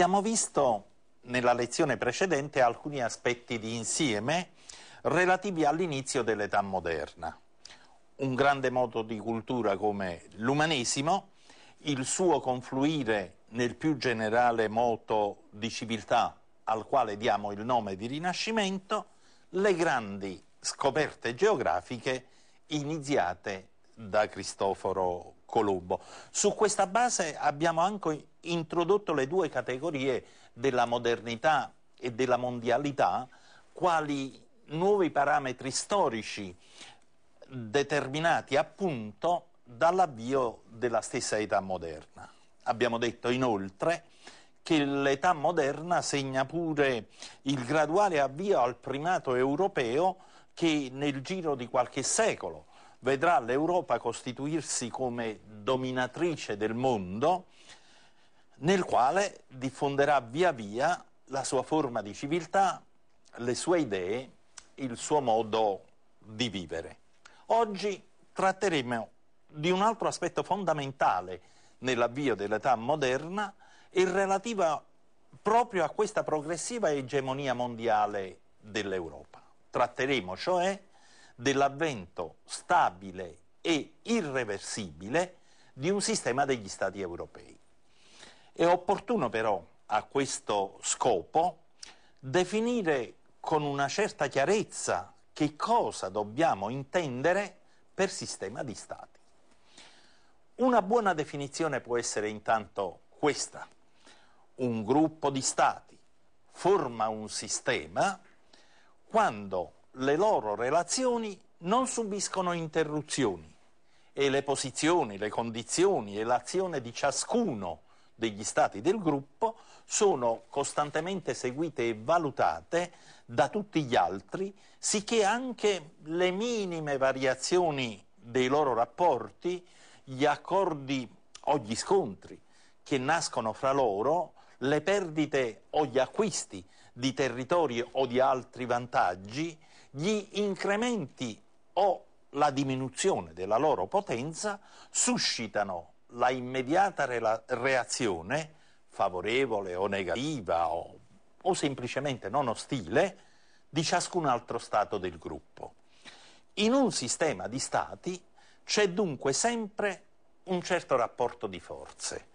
Abbiamo visto nella lezione precedente alcuni aspetti di insieme relativi all'inizio dell'età moderna. Un grande moto di cultura come l'umanesimo, il suo confluire nel più generale moto di civiltà al quale diamo il nome di Rinascimento, le grandi scoperte geografiche iniziate da Cristoforo Colombo. Su questa base abbiamo anche introdotto le due categorie della modernità e della mondialità, quali nuovi parametri storici determinati appunto dall'avvio della stessa età moderna. Abbiamo detto inoltre che l'età moderna segna pure il graduale avvio al primato europeo che nel giro di qualche secolo vedrà l'Europa costituirsi come dominatrice del mondo nel quale diffonderà via via la sua forma di civiltà, le sue idee, il suo modo di vivere. Oggi tratteremo di un altro aspetto fondamentale nell'avvio dell'età moderna e relativa proprio a questa progressiva egemonia mondiale dell'Europa. Tratteremo cioè dell'avvento stabile e irreversibile di un sistema degli Stati europei. È opportuno però a questo scopo definire con una certa chiarezza che cosa dobbiamo intendere per sistema di Stati. Una buona definizione può essere intanto questa. Un gruppo di Stati forma un sistema quando le loro relazioni non subiscono interruzioni e le posizioni, le condizioni e l'azione di ciascuno degli stati del gruppo sono costantemente seguite e valutate da tutti gli altri, sicché anche le minime variazioni dei loro rapporti, gli accordi o gli scontri che nascono fra loro, le perdite o gli acquisti di territori o di altri vantaggi gli incrementi o la diminuzione della loro potenza suscitano la immediata re reazione favorevole o negativa o, o semplicemente non ostile di ciascun altro stato del gruppo. In un sistema di stati c'è dunque sempre un certo rapporto di forze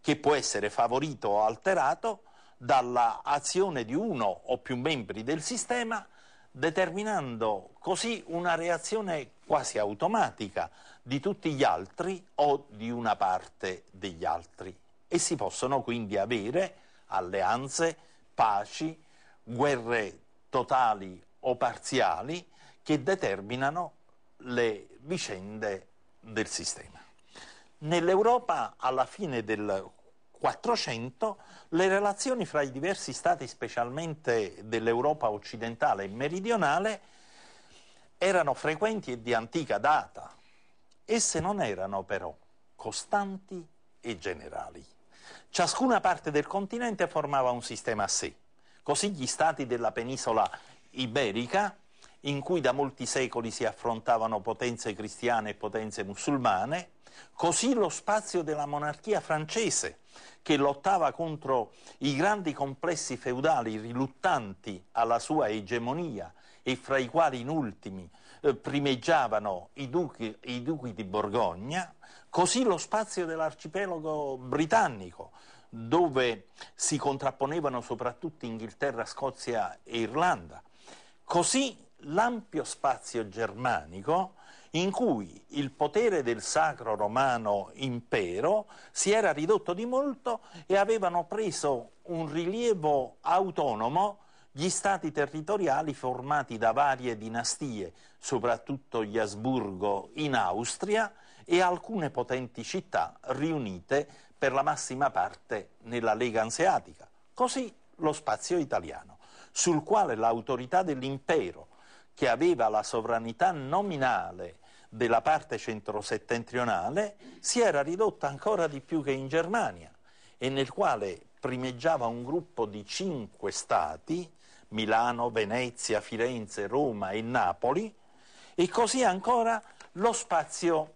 che può essere favorito o alterato dalla azione di uno o più membri del sistema determinando così una reazione quasi automatica di tutti gli altri o di una parte degli altri e si possono quindi avere alleanze, paci, guerre totali o parziali che determinano le vicende del sistema. Nell'Europa alla fine del 400, le relazioni fra i diversi stati, specialmente dell'Europa occidentale e meridionale, erano frequenti e di antica data. Esse non erano però costanti e generali. Ciascuna parte del continente formava un sistema a sé. Così gli stati della penisola iberica, in cui da molti secoli si affrontavano potenze cristiane e potenze musulmane, così lo spazio della monarchia francese, che lottava contro i grandi complessi feudali riluttanti alla sua egemonia e fra i quali in ultimi eh, primeggiavano i duchi, i duchi di Borgogna, così lo spazio dell'arcipelago britannico, dove si contrapponevano soprattutto Inghilterra, Scozia e Irlanda, così l'ampio spazio germanico in cui il potere del sacro romano impero si era ridotto di molto e avevano preso un rilievo autonomo gli stati territoriali formati da varie dinastie, soprattutto gli Asburgo in Austria e alcune potenti città riunite per la massima parte nella Lega Anseatica. Così lo spazio italiano, sul quale l'autorità dell'impero, che aveva la sovranità nominale della parte centro-settentrionale si era ridotta ancora di più che in Germania e nel quale primeggiava un gruppo di cinque stati, Milano, Venezia, Firenze, Roma e Napoli, e così ancora lo spazio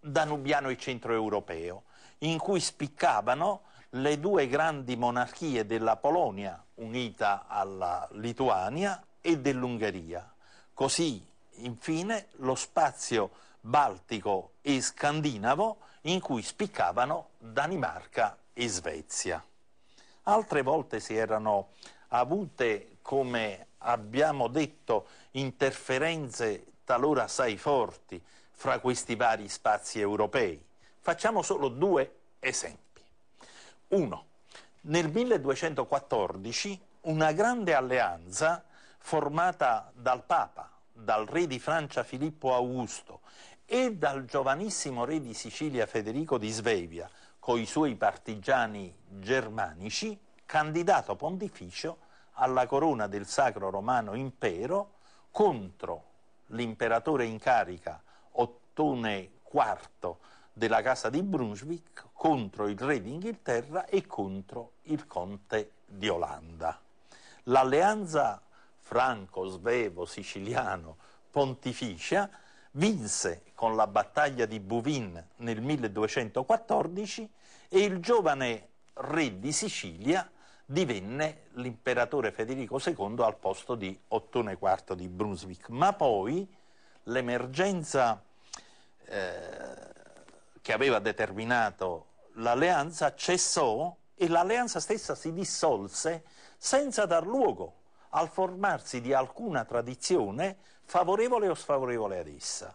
danubiano e centro-europeo, in cui spiccavano le due grandi monarchie della Polonia, unita alla Lituania, e dell'Ungheria. Così infine lo spazio baltico e scandinavo in cui spiccavano Danimarca e Svezia. Altre volte si erano avute, come abbiamo detto, interferenze talora assai forti fra questi vari spazi europei. Facciamo solo due esempi. Uno, nel 1214 una grande alleanza formata dal Papa, dal re di Francia Filippo Augusto e dal giovanissimo re di Sicilia Federico di Svevia, coi suoi partigiani germanici, candidato pontificio alla corona del Sacro Romano Impero contro l'imperatore in carica Ottone IV della Casa di Brunswick, contro il re d'Inghilterra e contro il conte di Olanda. L'alleanza franco, svevo, siciliano, pontificia, vinse con la battaglia di Buvin nel 1214 e il giovane re di Sicilia divenne l'imperatore Federico II al posto di Ottone IV di Brunswick. Ma poi l'emergenza eh, che aveva determinato l'alleanza cessò e l'alleanza stessa si dissolse senza dar luogo al formarsi di alcuna tradizione favorevole o sfavorevole ad essa.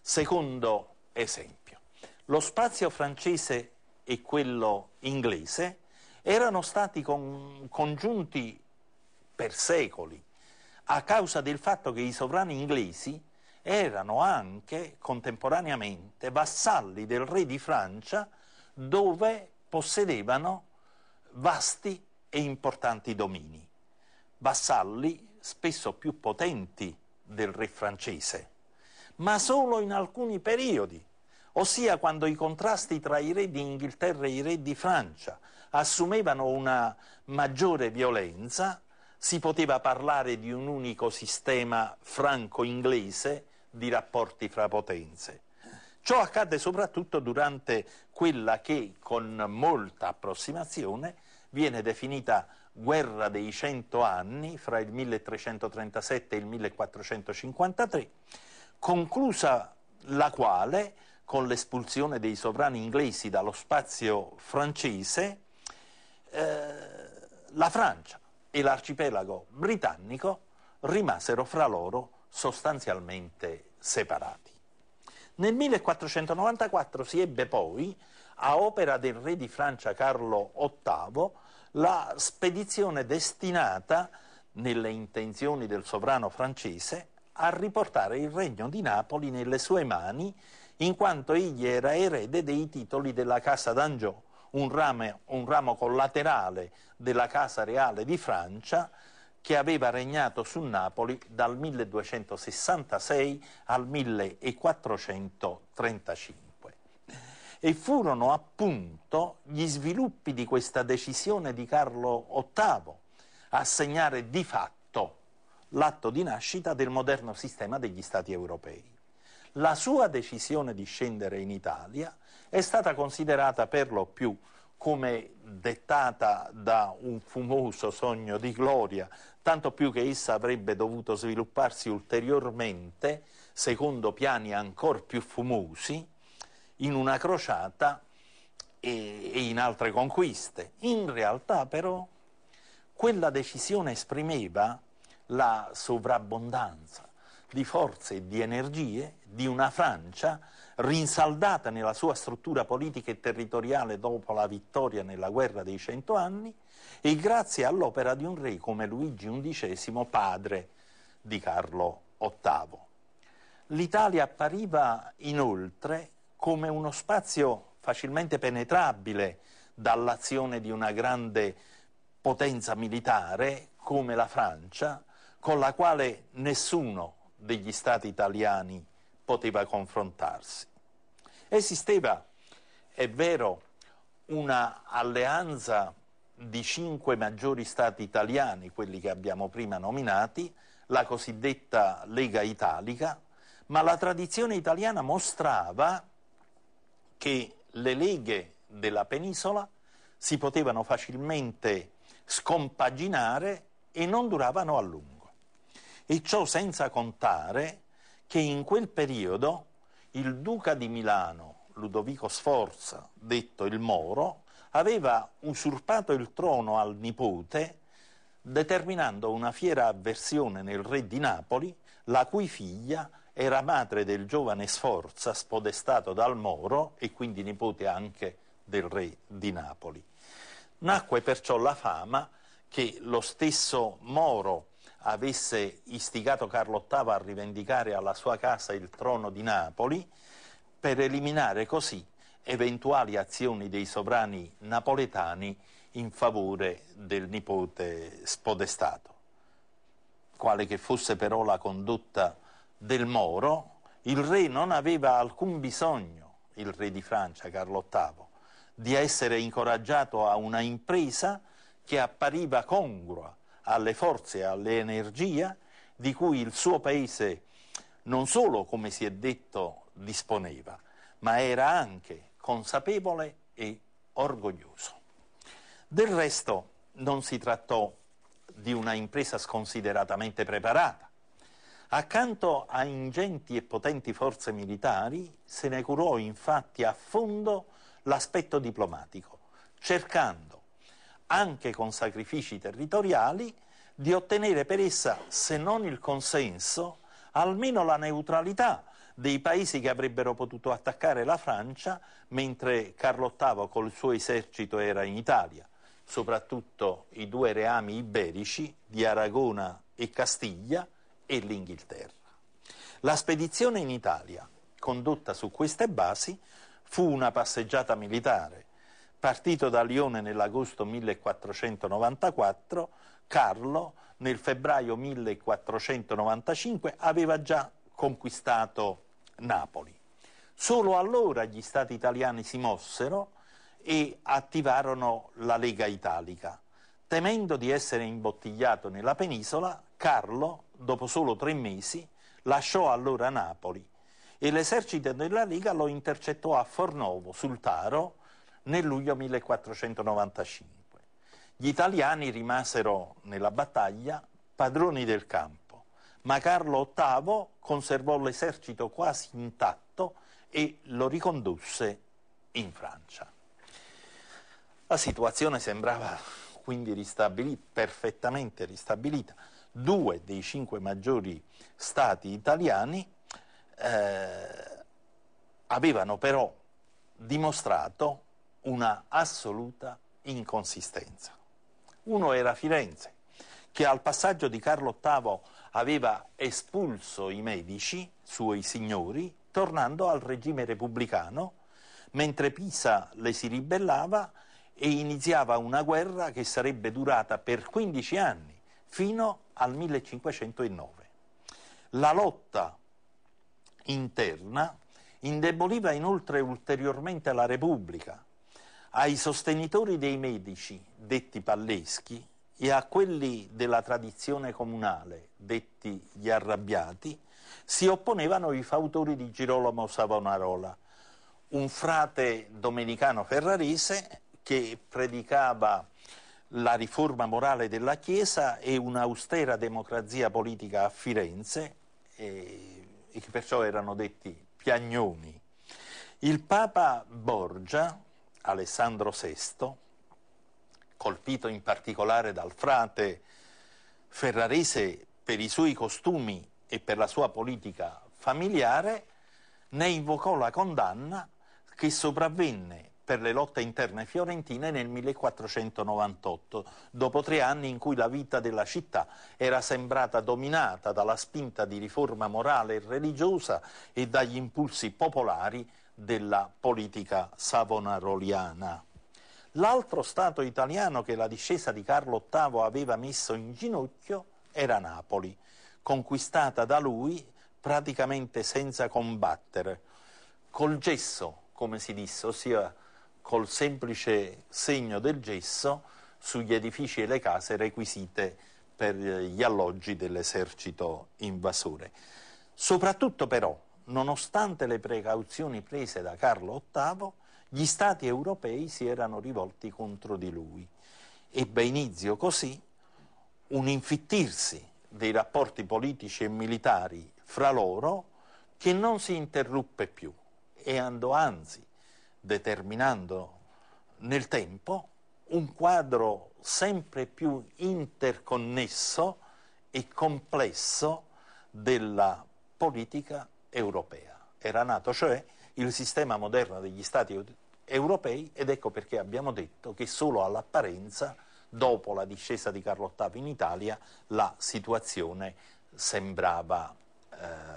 Secondo esempio, lo spazio francese e quello inglese erano stati con, congiunti per secoli a causa del fatto che i sovrani inglesi erano anche contemporaneamente vassalli del re di Francia dove possedevano vasti e importanti domini vassalli spesso più potenti del re francese, ma solo in alcuni periodi, ossia quando i contrasti tra i re di Inghilterra e i re di Francia assumevano una maggiore violenza, si poteva parlare di un unico sistema franco-inglese di rapporti fra potenze. Ciò accadde soprattutto durante quella che, con molta approssimazione, viene definita guerra dei cento anni fra il 1337 e il 1453, conclusa la quale, con l'espulsione dei sovrani inglesi dallo spazio francese, eh, la Francia e l'arcipelago britannico rimasero fra loro sostanzialmente separati. Nel 1494 si ebbe poi, a opera del re di Francia Carlo VIII, la spedizione destinata, nelle intenzioni del sovrano francese, a riportare il regno di Napoli nelle sue mani, in quanto egli era erede dei titoli della Casa d'Angiò, un, un ramo collaterale della Casa Reale di Francia, che aveva regnato su Napoli dal 1266 al 1435 e furono appunto gli sviluppi di questa decisione di Carlo VIII a segnare di fatto l'atto di nascita del moderno sistema degli Stati europei. La sua decisione di scendere in Italia è stata considerata per lo più come dettata da un fumoso sogno di gloria, tanto più che essa avrebbe dovuto svilupparsi ulteriormente secondo piani ancora più fumosi, in una crociata e, e in altre conquiste. In realtà però quella decisione esprimeva la sovrabbondanza di forze e di energie di una Francia rinsaldata nella sua struttura politica e territoriale dopo la vittoria nella guerra dei cento anni e grazie all'opera di un re come Luigi XI, padre di Carlo VIII. L'Italia appariva inoltre come uno spazio facilmente penetrabile dall'azione di una grande potenza militare come la Francia, con la quale nessuno degli stati italiani poteva confrontarsi. Esisteva, è vero, una alleanza di cinque maggiori stati italiani, quelli che abbiamo prima nominati, la cosiddetta Lega Italica, ma la tradizione italiana mostrava che le leghe della penisola si potevano facilmente scompaginare e non duravano a lungo. E ciò senza contare che in quel periodo il duca di Milano, Ludovico Sforza, detto il Moro, aveva usurpato il trono al nipote, determinando una fiera avversione nel re di Napoli, la cui figlia era madre del giovane Sforza spodestato dal Moro e quindi nipote anche del re di Napoli. Nacque perciò la fama che lo stesso Moro avesse istigato Carlo VIII a rivendicare alla sua casa il trono di Napoli per eliminare così eventuali azioni dei sovrani napoletani in favore del nipote spodestato. Quale che fosse però la condotta del Moro, il re non aveva alcun bisogno, il re di Francia Carlo VIII, di essere incoraggiato a una impresa che appariva congrua alle forze e all'energia di cui il suo paese non solo, come si è detto, disponeva, ma era anche consapevole e orgoglioso. Del resto non si trattò di una impresa sconsideratamente preparata, Accanto a ingenti e potenti forze militari se ne curò infatti a fondo l'aspetto diplomatico, cercando, anche con sacrifici territoriali, di ottenere per essa, se non il consenso, almeno la neutralità dei paesi che avrebbero potuto attaccare la Francia mentre Carlo VIII col suo esercito era in Italia, soprattutto i due reami iberici di Aragona e Castiglia, e l'Inghilterra. La spedizione in Italia, condotta su queste basi, fu una passeggiata militare. Partito da Lione nell'agosto 1494, Carlo nel febbraio 1495 aveva già conquistato Napoli. Solo allora gli stati italiani si mossero e attivarono la Lega Italica. Temendo di essere imbottigliato nella penisola, Carlo dopo solo tre mesi, lasciò allora Napoli e l'esercito della Liga lo intercettò a Fornovo, sul Taro, nel luglio 1495. Gli italiani rimasero nella battaglia padroni del campo, ma Carlo VIII conservò l'esercito quasi intatto e lo ricondusse in Francia. La situazione sembrava quindi ristabilita, perfettamente ristabilita due dei cinque maggiori stati italiani eh, avevano però dimostrato una assoluta inconsistenza. Uno era Firenze, che al passaggio di Carlo VIII aveva espulso i medici, suoi signori, tornando al regime repubblicano, mentre Pisa le si ribellava e iniziava una guerra che sarebbe durata per 15 anni, fino al 1509. La lotta interna indeboliva inoltre ulteriormente la Repubblica, ai sostenitori dei medici, detti palleschi, e a quelli della tradizione comunale, detti gli arrabbiati, si opponevano i fautori di Girolamo Savonarola, un frate domenicano ferrarese che predicava la riforma morale della Chiesa e un'austera democrazia politica a Firenze e, e che perciò erano detti piagnoni. Il Papa Borgia, Alessandro VI, colpito in particolare dal frate ferrarese per i suoi costumi e per la sua politica familiare, ne invocò la condanna che sopravvenne per le lotte interne fiorentine nel 1498, dopo tre anni in cui la vita della città era sembrata dominata dalla spinta di riforma morale e religiosa e dagli impulsi popolari della politica savonaroliana. L'altro Stato italiano che la discesa di Carlo VIII aveva messo in ginocchio era Napoli, conquistata da lui praticamente senza combattere, col gesso, come si disse, ossia col semplice segno del gesso sugli edifici e le case requisite per eh, gli alloggi dell'esercito invasore. Soprattutto però, nonostante le precauzioni prese da Carlo VIII, gli stati europei si erano rivolti contro di lui. Ebbe inizio così un infittirsi dei rapporti politici e militari fra loro che non si interruppe più e andò anzi determinando nel tempo un quadro sempre più interconnesso e complesso della politica europea. Era nato cioè il sistema moderno degli Stati europei ed ecco perché abbiamo detto che solo all'apparenza, dopo la discesa di Carlo VIII in Italia, la situazione sembrava eh,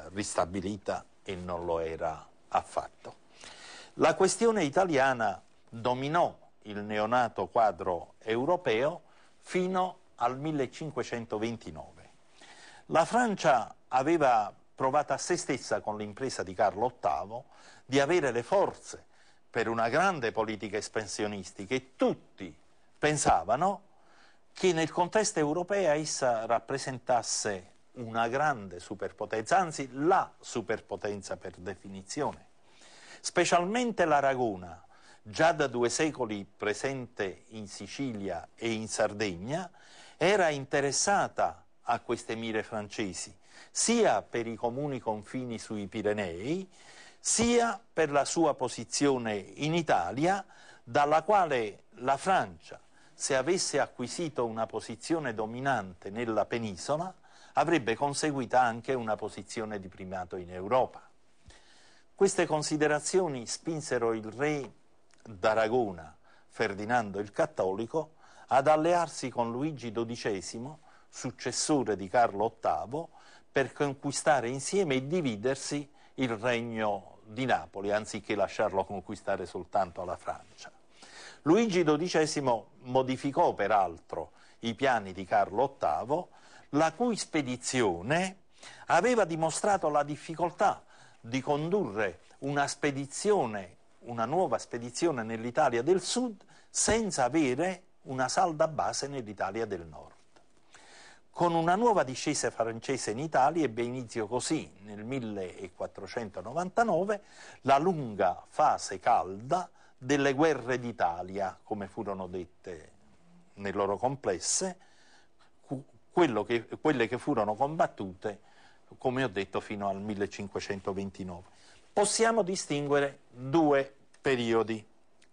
ristabilita e non lo era affatto. La questione italiana dominò il neonato quadro europeo fino al 1529. La Francia aveva provato a se stessa con l'impresa di Carlo VIII di avere le forze per una grande politica espansionistica e tutti pensavano che nel contesto europeo essa rappresentasse una grande superpotenza, anzi la superpotenza per definizione specialmente l'Aragona, già da due secoli presente in Sicilia e in Sardegna, era interessata a queste mire francesi, sia per i comuni confini sui Pirenei, sia per la sua posizione in Italia, dalla quale la Francia, se avesse acquisito una posizione dominante nella penisola, avrebbe conseguita anche una posizione di primato in Europa. Queste considerazioni spinsero il re d'Aragona, Ferdinando il Cattolico, ad allearsi con Luigi XII, successore di Carlo VIII, per conquistare insieme e dividersi il regno di Napoli, anziché lasciarlo conquistare soltanto alla Francia. Luigi XII modificò peraltro i piani di Carlo VIII, la cui spedizione aveva dimostrato la difficoltà di condurre una spedizione, una nuova spedizione nell'Italia del Sud senza avere una salda base nell'Italia del Nord. Con una nuova discesa francese in Italia ebbe inizio così nel 1499 la lunga fase calda delle guerre d'Italia, come furono dette nel loro complesse, che, quelle che furono combattute come ho detto, fino al 1529. Possiamo distinguere due periodi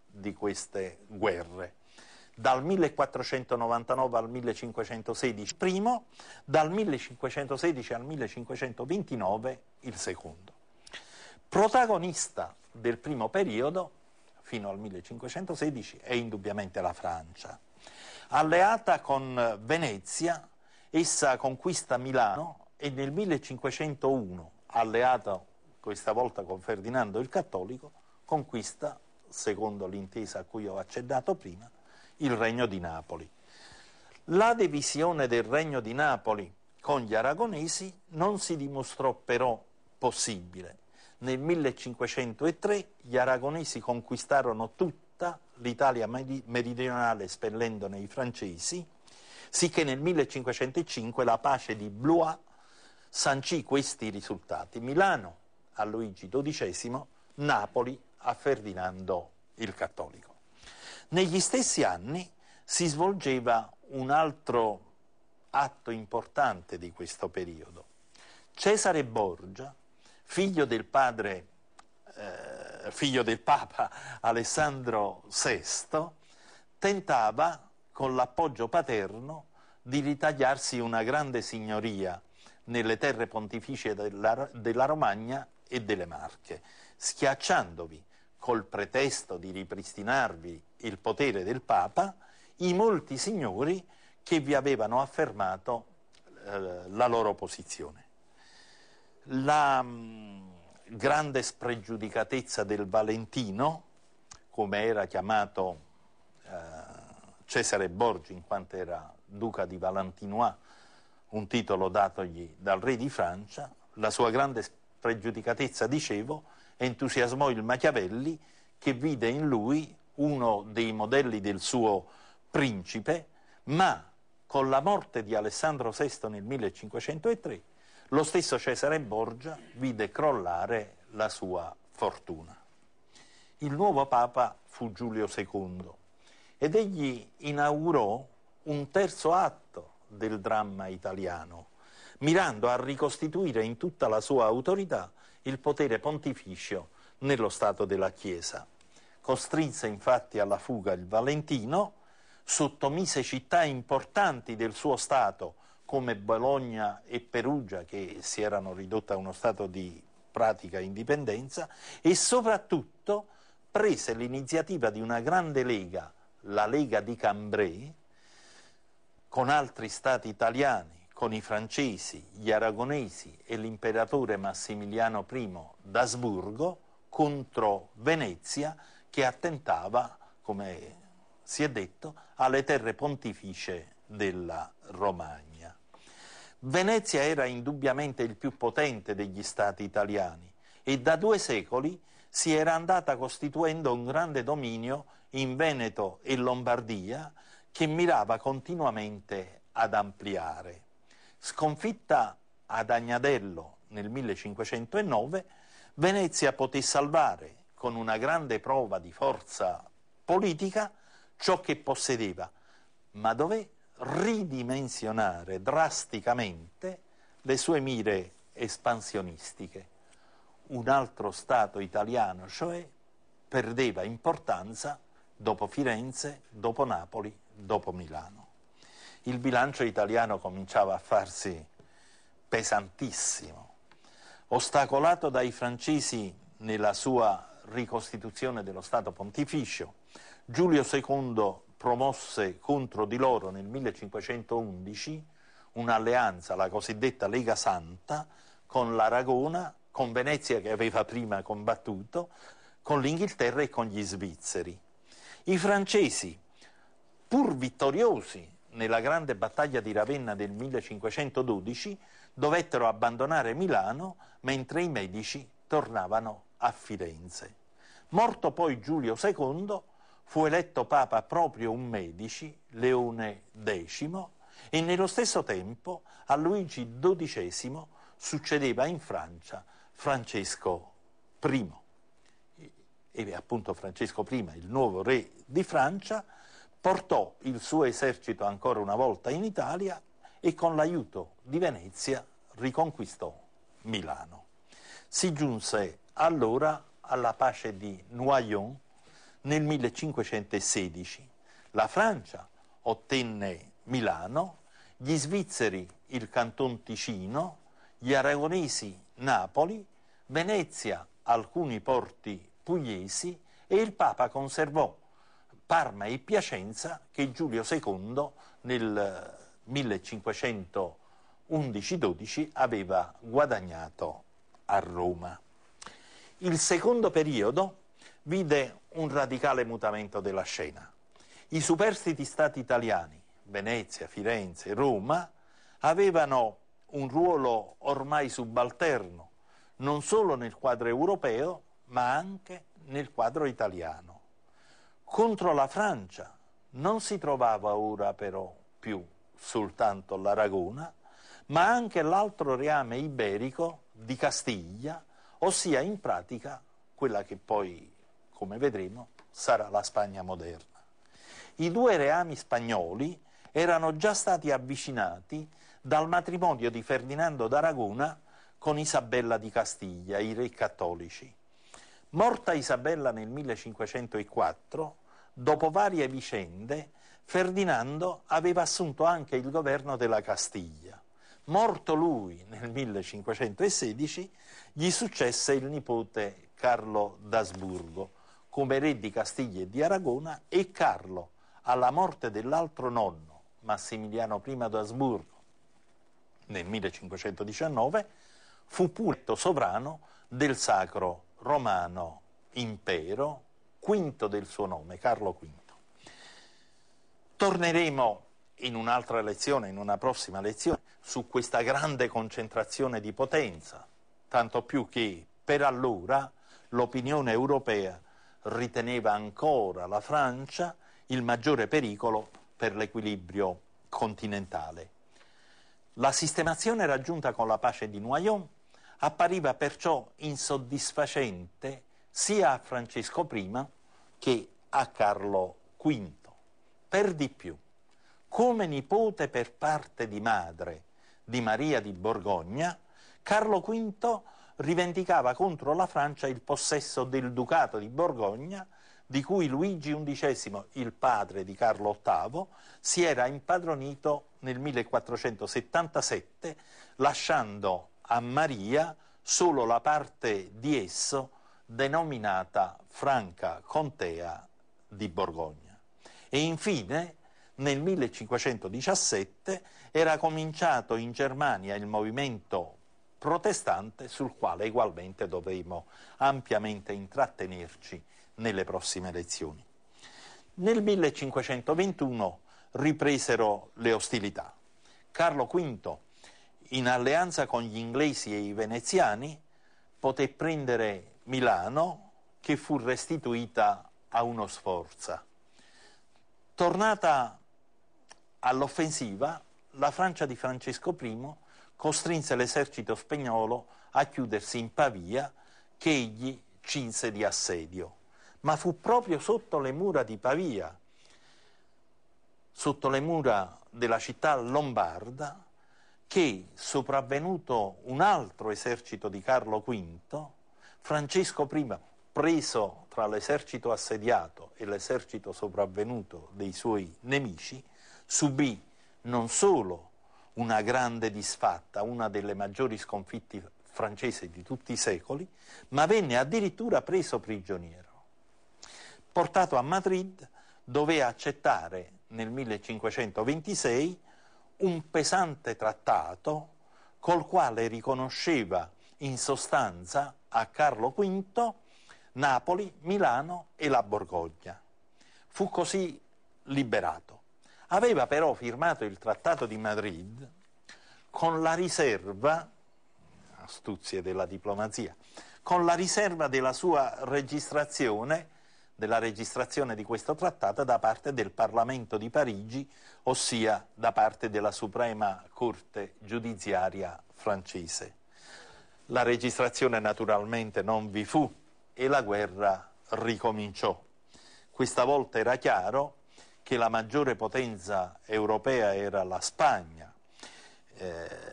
di queste guerre. Dal 1499 al 1516 il primo, dal 1516 al 1529 il secondo. Protagonista del primo periodo, fino al 1516, è indubbiamente la Francia. Alleata con Venezia, essa conquista Milano e nel 1501, alleato questa volta con Ferdinando il Cattolico, conquista, secondo l'intesa a cui ho accennato prima, il Regno di Napoli. La divisione del Regno di Napoli con gli aragonesi non si dimostrò però possibile. Nel 1503 gli aragonesi conquistarono tutta l'Italia meridionale spellendone i francesi, sicché nel 1505 la pace di Blois sancì questi risultati Milano a Luigi XII, Napoli a Ferdinando il Cattolico. Negli stessi anni si svolgeva un altro atto importante di questo periodo. Cesare Borgia, figlio del padre, eh, figlio del Papa Alessandro VI, tentava con l'appoggio paterno di ritagliarsi una grande signoria nelle terre pontificie della, della Romagna e delle Marche, schiacciandovi col pretesto di ripristinarvi il potere del Papa i molti signori che vi avevano affermato eh, la loro posizione. La mh, mm, grande spregiudicatezza del Valentino, come era chiamato eh, Cesare Borgi in quanto era duca di Valentinois un titolo datogli dal re di Francia, la sua grande spregiudicatezza, dicevo, entusiasmò il Machiavelli che vide in lui uno dei modelli del suo principe, ma con la morte di Alessandro VI nel 1503, lo stesso Cesare Borgia vide crollare la sua fortuna. Il nuovo Papa fu Giulio II ed egli inaugurò un terzo atto del dramma italiano, mirando a ricostituire in tutta la sua autorità il potere pontificio nello Stato della Chiesa. Costrinse infatti alla fuga il Valentino, sottomise città importanti del suo Stato come Bologna e Perugia che si erano ridotte a uno stato di pratica indipendenza e soprattutto prese l'iniziativa di una grande lega, la Lega di Cambrai, con altri stati italiani, con i francesi, gli aragonesi e l'imperatore Massimiliano I d'Asburgo contro Venezia che attentava, come si è detto, alle terre pontificie della Romagna. Venezia era indubbiamente il più potente degli stati italiani e da due secoli si era andata costituendo un grande dominio in Veneto e Lombardia che mirava continuamente ad ampliare. Sconfitta ad Agnadello nel 1509, Venezia poté salvare con una grande prova di forza politica ciò che possedeva, ma dové ridimensionare drasticamente le sue mire espansionistiche. Un altro Stato italiano, cioè, perdeva importanza dopo Firenze, dopo Napoli, dopo Milano. Il bilancio italiano cominciava a farsi pesantissimo, ostacolato dai francesi nella sua ricostituzione dello Stato pontificio. Giulio II promosse contro di loro nel 1511 un'alleanza, la cosiddetta Lega Santa, con l'Aragona, con Venezia che aveva prima combattuto, con l'Inghilterra e con gli svizzeri. I francesi, pur vittoriosi nella grande battaglia di Ravenna del 1512, dovettero abbandonare Milano mentre i Medici tornavano a Firenze. Morto poi Giulio II, fu eletto papa proprio un Medici, Leone X, e nello stesso tempo a Luigi XII succedeva in Francia Francesco I. E appunto Francesco I, il nuovo re di Francia, portò il suo esercito ancora una volta in Italia e con l'aiuto di Venezia riconquistò Milano. Si giunse allora alla pace di Noyon nel 1516. La Francia ottenne Milano, gli svizzeri il canton Ticino, gli aragonesi Napoli, Venezia alcuni porti pugliesi e il Papa conservò Parma e Piacenza che Giulio II nel 1511-12 eh, aveva guadagnato a Roma. Il secondo periodo vide un radicale mutamento della scena. I superstiti stati italiani, Venezia, Firenze, Roma, avevano un ruolo ormai subalterno, non solo nel quadro europeo, ma anche nel quadro italiano contro la Francia. Non si trovava ora però più soltanto l'Aragona, ma anche l'altro reame iberico di Castiglia, ossia in pratica quella che poi, come vedremo, sarà la Spagna moderna. I due reami spagnoli erano già stati avvicinati dal matrimonio di Ferdinando d'Aragona con Isabella di Castiglia, i re cattolici. Morta Isabella nel 1504, dopo varie vicende, Ferdinando aveva assunto anche il governo della Castiglia. Morto lui nel 1516, gli successe il nipote Carlo d'Asburgo come re di Castiglia e di Aragona e Carlo, alla morte dell'altro nonno, Massimiliano I d'Asburgo, nel 1519, fu punto sovrano del Sacro Romano Impero quinto del suo nome, Carlo V. Torneremo in un'altra lezione, in una prossima lezione, su questa grande concentrazione di potenza, tanto più che per allora l'opinione europea riteneva ancora la Francia il maggiore pericolo per l'equilibrio continentale. La sistemazione raggiunta con la pace di Noyon appariva perciò insoddisfacente sia a Francesco I che a Carlo V. Per di più, come nipote per parte di madre di Maria di Borgogna, Carlo V rivendicava contro la Francia il possesso del Ducato di Borgogna, di cui Luigi XI, il padre di Carlo VIII, si era impadronito nel 1477, lasciando a Maria solo la parte di esso denominata Franca Contea di Borgogna. E infine, nel 1517 era cominciato in Germania il movimento protestante sul quale ugualmente dovremo ampiamente intrattenerci nelle prossime lezioni. Nel 1521 ripresero le ostilità. Carlo V, in alleanza con gli inglesi e i veneziani, poté prendere Milano che fu restituita a uno sforza. Tornata all'offensiva, la Francia di Francesco I costrinse l'esercito spagnolo a chiudersi in Pavia che egli cinse di assedio. Ma fu proprio sotto le mura di Pavia, sotto le mura della città lombarda, che, sopravvenuto un altro esercito di Carlo V, Francesco I, preso tra l'esercito assediato e l'esercito sopravvenuto dei suoi nemici, subì non solo una grande disfatta, una delle maggiori sconfitte francesi di tutti i secoli, ma venne addirittura preso prigioniero. Portato a Madrid, dove accettare nel 1526 un pesante trattato col quale riconosceva in sostanza a Carlo V, Napoli, Milano e la Borgogna. Fu così liberato. Aveva però firmato il Trattato di Madrid con la riserva, astuzie della diplomazia, con la riserva della sua registrazione, della registrazione di questo trattato da parte del Parlamento di Parigi, ossia da parte della Suprema Corte Giudiziaria francese. La registrazione naturalmente non vi fu e la guerra ricominciò. Questa volta era chiaro che la maggiore potenza europea era la Spagna. Eh,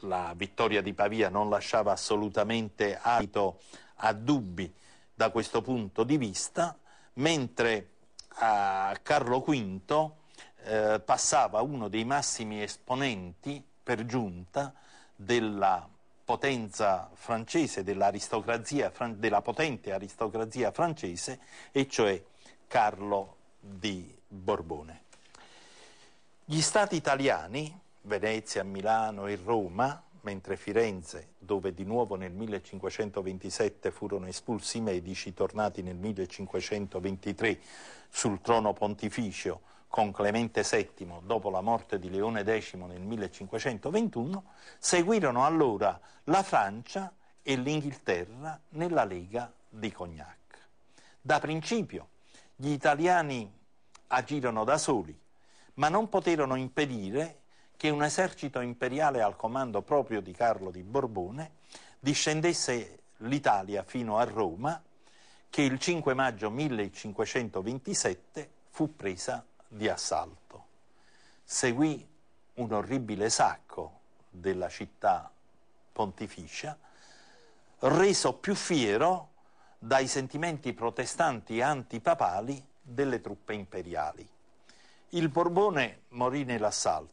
la vittoria di Pavia non lasciava assolutamente abito a dubbi da questo punto di vista, mentre a Carlo V eh, passava uno dei massimi esponenti per giunta della potenza francese, dell'aristocrazia, della potente aristocrazia francese, e cioè Carlo di Borbone. Gli stati italiani, Venezia, Milano e Roma, mentre Firenze, dove di nuovo nel 1527 furono espulsi i medici, tornati nel 1523 sul trono pontificio, con Clemente VII dopo la morte di Leone X nel 1521, seguirono allora la Francia e l'Inghilterra nella Lega di Cognac. Da principio gli italiani agirono da soli, ma non poterono impedire che un esercito imperiale al comando proprio di Carlo di Borbone discendesse l'Italia fino a Roma, che il 5 maggio 1527 fu presa di assalto. Seguì un orribile sacco della città pontificia, reso più fiero dai sentimenti protestanti antipapali delle truppe imperiali. Il Borbone morì nell'assalto.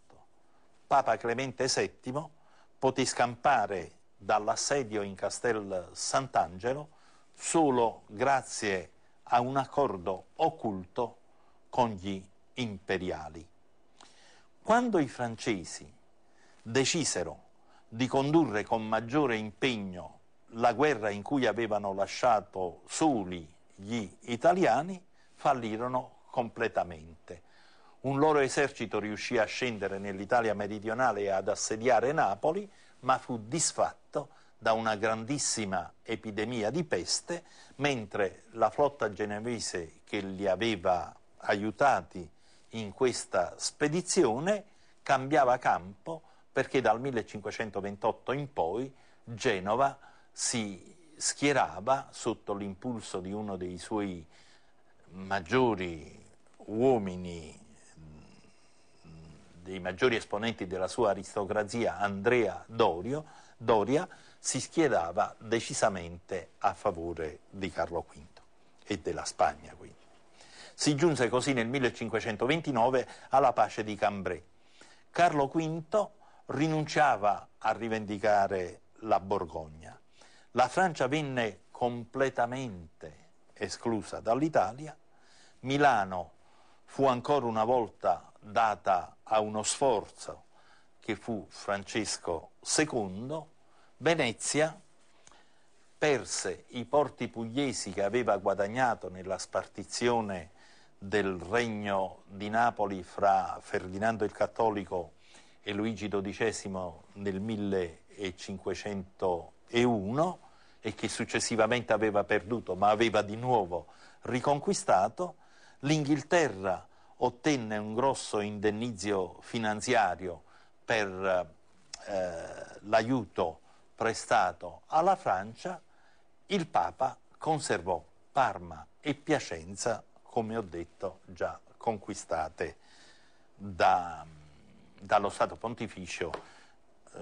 Papa Clemente VII poté scampare dall'assedio in Castel Sant'Angelo solo grazie a un accordo occulto con gli imperiali. Quando i francesi decisero di condurre con maggiore impegno la guerra in cui avevano lasciato soli gli italiani, fallirono completamente. Un loro esercito riuscì a scendere nell'Italia meridionale e ad assediare Napoli, ma fu disfatto da una grandissima epidemia di peste, mentre la flotta genovese che li aveva aiutati in questa spedizione cambiava campo perché dal 1528 in poi Genova si schierava sotto l'impulso di uno dei suoi maggiori uomini, mm, dei maggiori esponenti della sua aristocrazia, Andrea Dorio, Doria, si schierava decisamente a favore di Carlo V e della Spagna quindi. Si giunse così nel 1529 alla pace di Cambrai. Carlo V rinunciava a rivendicare la Borgogna. La Francia venne completamente esclusa dall'Italia, Milano fu ancora una volta data a uno sforzo che fu Francesco II, Venezia perse i porti pugliesi che aveva guadagnato nella spartizione del regno di Napoli fra Ferdinando il Cattolico e Luigi XII nel 1501 e che successivamente aveva perduto ma aveva di nuovo riconquistato, l'Inghilterra ottenne un grosso indennizio finanziario per eh, l'aiuto prestato alla Francia, il Papa conservò Parma e Piacenza come ho detto, già conquistate da, dallo Stato Pontificio eh,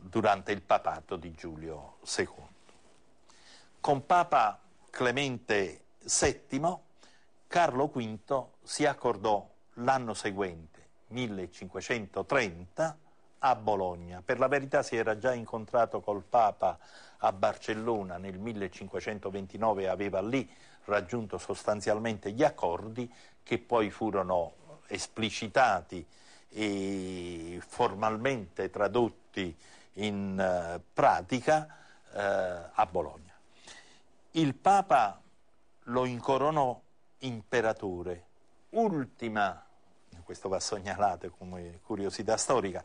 durante il papato di Giulio II. Con Papa Clemente VII, Carlo V si accordò l'anno seguente, 1530, a Bologna. Per la verità si era già incontrato col Papa a Barcellona nel 1529 aveva lì raggiunto sostanzialmente gli accordi che poi furono esplicitati e formalmente tradotti in eh, pratica eh, a Bologna. Il Papa lo incoronò imperatore, ultima, questo va segnalato come curiosità storica,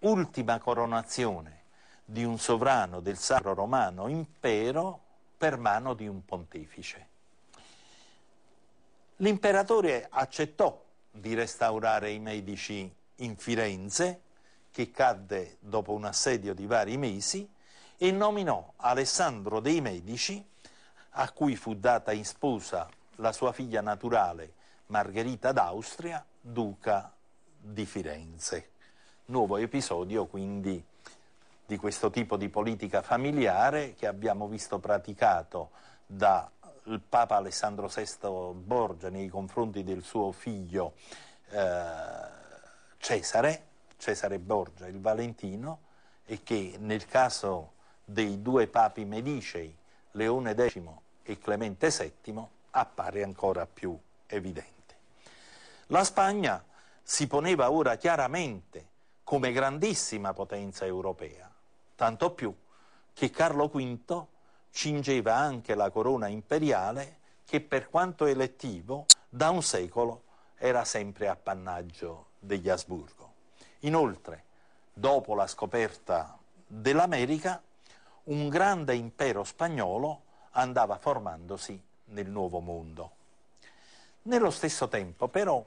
ultima coronazione di un sovrano del Sacro Romano Impero per mano di un pontefice. L'imperatore accettò di restaurare i medici in Firenze, che cadde dopo un assedio di vari mesi, e nominò Alessandro dei Medici, a cui fu data in sposa la sua figlia naturale Margherita d'Austria, duca di Firenze. Nuovo episodio quindi di questo tipo di politica familiare che abbiamo visto praticato da il Papa Alessandro VI Borgia nei confronti del suo figlio eh, Cesare, Cesare Borgia, il Valentino, e che nel caso dei due papi medicei, Leone X e Clemente VII, appare ancora più evidente. La Spagna si poneva ora chiaramente come grandissima potenza europea, tanto più che Carlo V cingeva anche la corona imperiale che per quanto elettivo da un secolo era sempre appannaggio degli Asburgo. Inoltre, dopo la scoperta dell'America, un grande impero spagnolo andava formandosi nel nuovo mondo. Nello stesso tempo, però,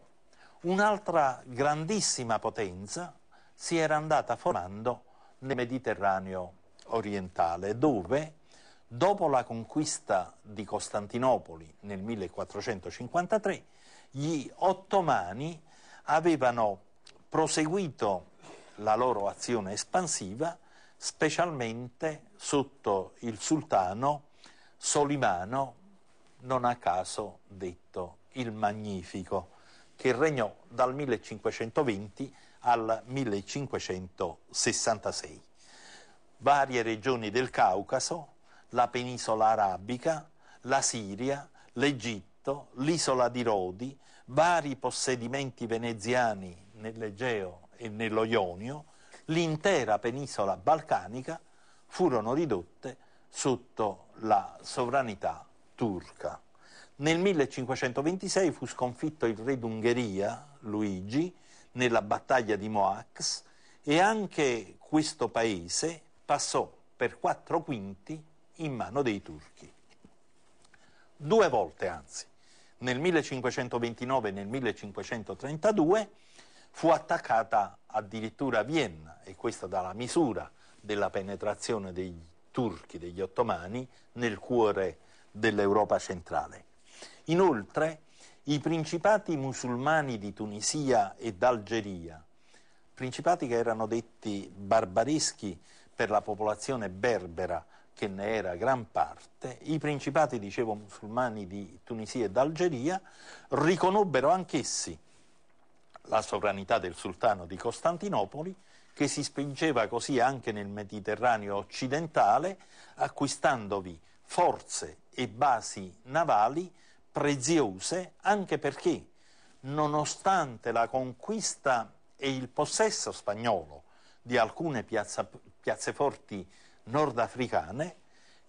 un'altra grandissima potenza si era andata formando nel Mediterraneo orientale, dove Dopo la conquista di Costantinopoli nel 1453, gli ottomani avevano proseguito la loro azione espansiva specialmente sotto il sultano Solimano, non a caso detto il Magnifico, che regnò dal 1520 al 1566. Varie regioni del Caucaso la penisola arabica, la Siria, l'Egitto, l'isola di Rodi, vari possedimenti veneziani nell'Egeo e nello Ionio, l'intera penisola balcanica furono ridotte sotto la sovranità turca. Nel 1526 fu sconfitto il re d'Ungheria, Luigi, nella battaglia di Moax e anche questo paese passò per quattro quinti in mano dei turchi. Due volte, anzi, nel 1529 e nel 1532 fu attaccata addirittura Vienna, e questa dalla misura della penetrazione dei turchi, degli ottomani, nel cuore dell'Europa centrale. Inoltre, i principati musulmani di Tunisia e d'Algeria, principati che erano detti barbareschi per la popolazione berbera che ne era gran parte, i principati, dicevo, musulmani di Tunisia e d'Algeria, riconobbero anch'essi la sovranità del sultano di Costantinopoli, che si spingeva così anche nel Mediterraneo occidentale, acquistandovi forze e basi navali preziose, anche perché, nonostante la conquista e il possesso spagnolo di alcune piazza, piazzeforti nordafricane,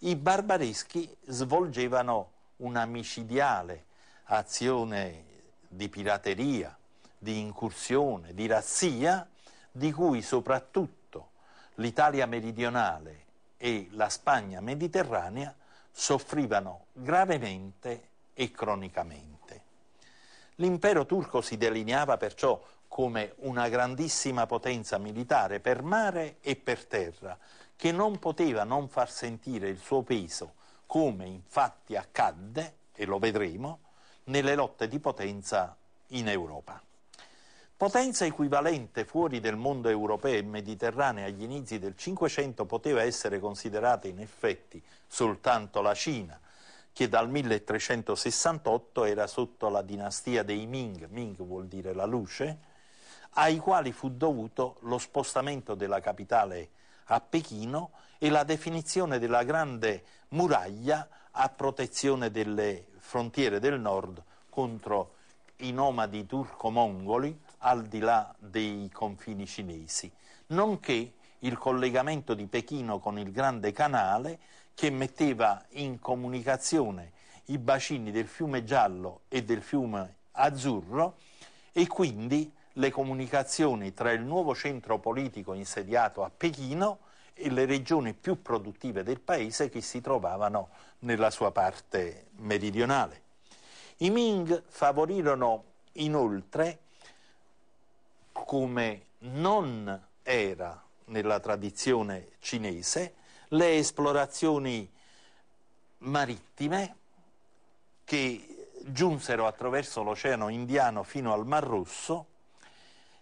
i barbareschi svolgevano una micidiale azione di pirateria, di incursione, di razzia, di cui soprattutto l'Italia meridionale e la Spagna mediterranea soffrivano gravemente e cronicamente. L'impero turco si delineava perciò come una grandissima potenza militare per mare e per terra, che non poteva non far sentire il suo peso, come infatti accadde, e lo vedremo, nelle lotte di potenza in Europa. Potenza equivalente fuori del mondo europeo e mediterraneo agli inizi del Cinquecento poteva essere considerata in effetti soltanto la Cina, che dal 1368 era sotto la dinastia dei Ming, Ming vuol dire la luce, ai quali fu dovuto lo spostamento della capitale a Pechino e la definizione della grande muraglia a protezione delle frontiere del nord contro i nomadi turco-mongoli al di là dei confini cinesi, nonché il collegamento di Pechino con il Grande Canale che metteva in comunicazione i bacini del fiume Giallo e del fiume Azzurro e quindi le comunicazioni tra il nuovo centro politico insediato a Pechino e le regioni più produttive del paese che si trovavano nella sua parte meridionale. I Ming favorirono inoltre, come non era nella tradizione cinese, le esplorazioni marittime che giunsero attraverso l'Oceano Indiano fino al Mar Rosso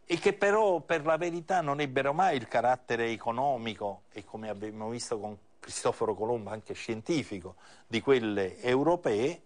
e che però per la verità non ebbero mai il carattere economico e come abbiamo visto con Cristoforo Colombo anche scientifico di quelle europee,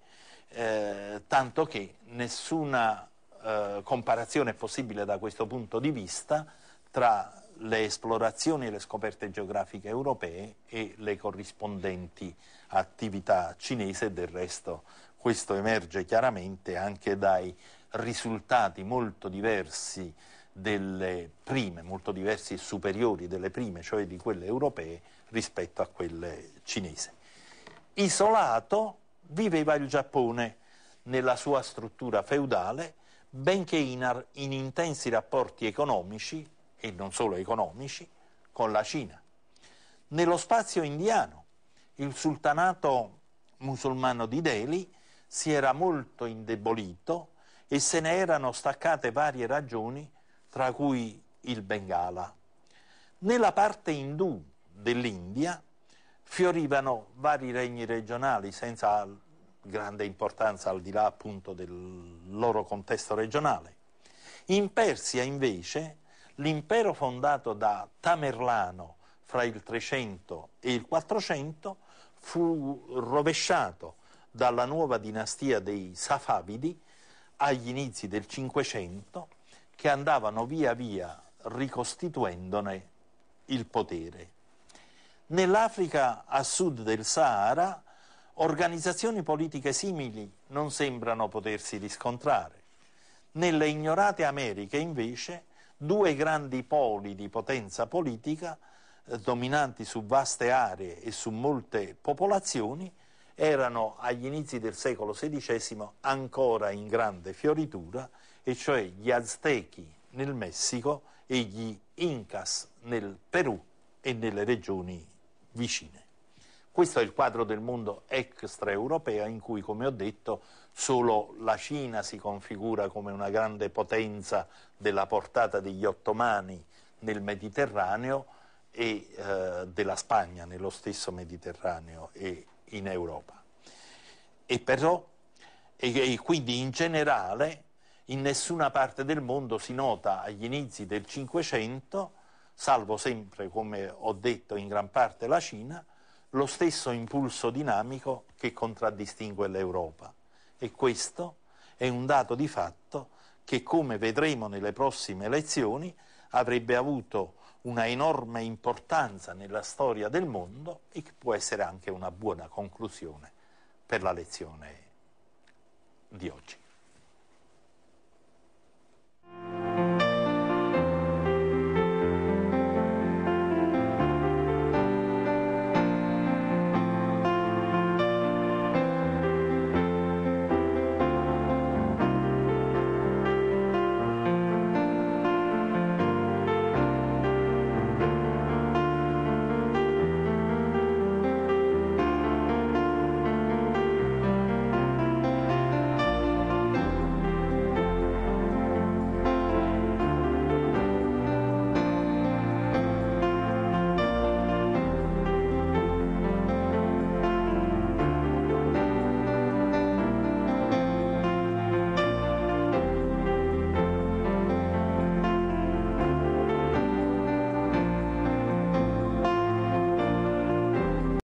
eh, tanto che nessuna eh, comparazione è possibile da questo punto di vista tra le esplorazioni e le scoperte geografiche europee e le corrispondenti attività cinese, del resto questo emerge chiaramente anche dai risultati molto diversi delle prime, molto diversi e superiori delle prime, cioè di quelle europee, rispetto a quelle cinese. Isolato viveva il Giappone nella sua struttura feudale, benché in, in intensi rapporti economici, e non solo economici, con la Cina. Nello spazio indiano, il sultanato musulmano di Delhi si era molto indebolito e se ne erano staccate varie ragioni tra cui il Bengala. Nella parte indù dell'India fiorivano vari regni regionali senza grande importanza al di là appunto del loro contesto regionale. In Persia invece l'impero fondato da Tamerlano fra il 300 e il 400 fu rovesciato dalla nuova dinastia dei Safavidi agli inizi del 500 che andavano via via ricostituendone il potere. Nell'Africa a sud del Sahara organizzazioni politiche simili non sembrano potersi riscontrare. Nelle ignorate Americhe, invece, due grandi poli di potenza politica, eh, dominanti su vaste aree e su molte popolazioni, erano agli inizi del secolo XVI ancora in grande fioritura e cioè gli Aztechi nel Messico e gli Incas nel Perù e nelle regioni vicine. Questo è il quadro del mondo extraeuropeo in cui, come ho detto, solo la Cina si configura come una grande potenza della portata degli ottomani nel Mediterraneo e eh, della Spagna nello stesso Mediterraneo e in Europa. E, però, e, e quindi in generale in nessuna parte del mondo si nota agli inizi del Cinquecento, salvo sempre, come ho detto, in gran parte la Cina, lo stesso impulso dinamico che contraddistingue l'Europa. E questo è un dato di fatto che, come vedremo nelle prossime elezioni, avrebbe avuto una enorme importanza nella storia del mondo e che può essere anche una buona conclusione per la lezione di oggi.